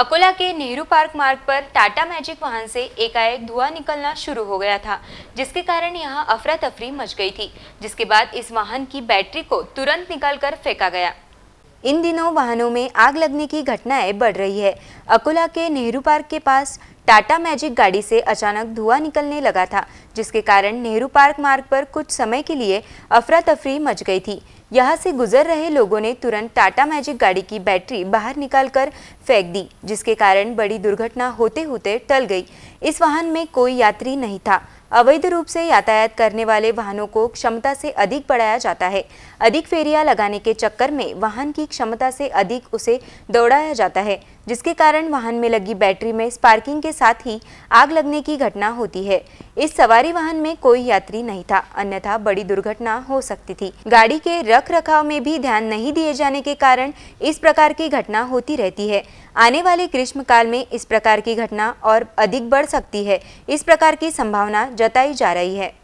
अकोला के नेहरू पार्क मार्ग पर टाटा मैजिक वाहन से एकाएक धुआं निकलना शुरू हो गया था जिसके कारण यहां अफरा तफरी मच गई थी जिसके बाद इस वाहन की बैटरी को तुरंत निकालकर फेंका गया इन दिनों वाहनों में आग लगने की घटनाएं बढ़ रही है अकोला के नेहरू पार्क के पास टाटा मैजिक गाड़ी से अचानक धुआं निकलने लगा था जिसके कारण नेहरू पार्क मार्ग पर कुछ समय के लिए अफरा तफरी मच गई थी यहाँ से गुजर रहे लोगों ने तुरंत टाटा मैजिक गाड़ी की बैटरी बाहर निकालकर फेंक दी जिसके कारण बड़ी दुर्घटना होते होते टल गई इस वाहन में कोई यात्री नहीं था अवैध रूप से यातायात करने वाले वाहनों को क्षमता से अधिक बढ़ाया जाता है अधिक फेरिया लगाने के चक्कर में वाहन की क्षमता से अधिक उसे दौड़ाया जाता है जिसके कारण वाहन में लगी बैटरी में स्पार्किंग के साथ ही आग लगने की घटना होती है इस सवारी वाहन में कोई यात्री नहीं था अन्यथा बड़ी दुर्घटना हो सकती थी गाड़ी के रख रखाव में भी ध्यान नहीं दिए जाने के कारण इस प्रकार की घटना होती रहती है आने वाले ग्रीष्म काल में इस प्रकार की घटना और अधिक बढ़ सकती है इस प्रकार की संभावना जताई जा रही है